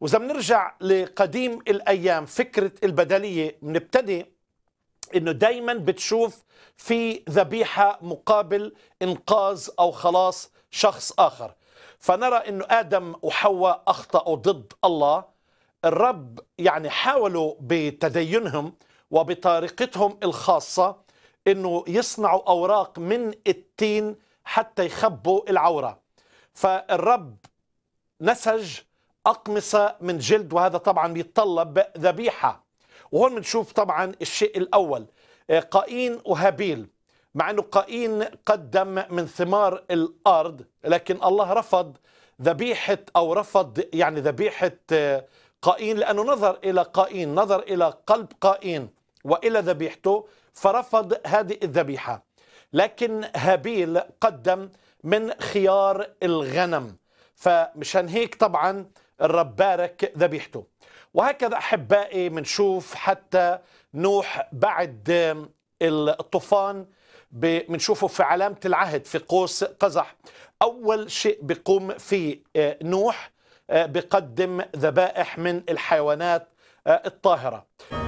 واذا بنرجع لقديم الايام فكره البدليه بنبتدي انه دائما بتشوف في ذبيحه مقابل انقاذ او خلاص شخص اخر فنرى انه ادم وحواء اخطاوا ضد الله الرب يعني حاولوا بتدينهم وبطريقتهم الخاصه انه يصنعوا اوراق من التين حتى يخبوا العوره فالرب نسج أقمصة من جلد وهذا طبعا بيتطلب ذبيحة وهون بنشوف طبعا الشيء الأول آه، قايين وهابيل مع أنه قايين قدم من ثمار الأرض لكن الله رفض ذبيحة أو رفض يعني ذبيحة آه، قايين لأنه نظر إلى قايين نظر إلى قلب قايين وإلى ذبيحته فرفض هذه الذبيحة لكن هابيل قدم من خيار الغنم فمشان هيك طبعا الرب بارك ذبيحته وهكذا أحبائي منشوف حتى نوح بعد الطوفان بنشوفه في علامة العهد في قوس قزح أول شيء بيقوم فيه آه، نوح آه، بقدم ذبائح من الحيوانات آه، الطاهرة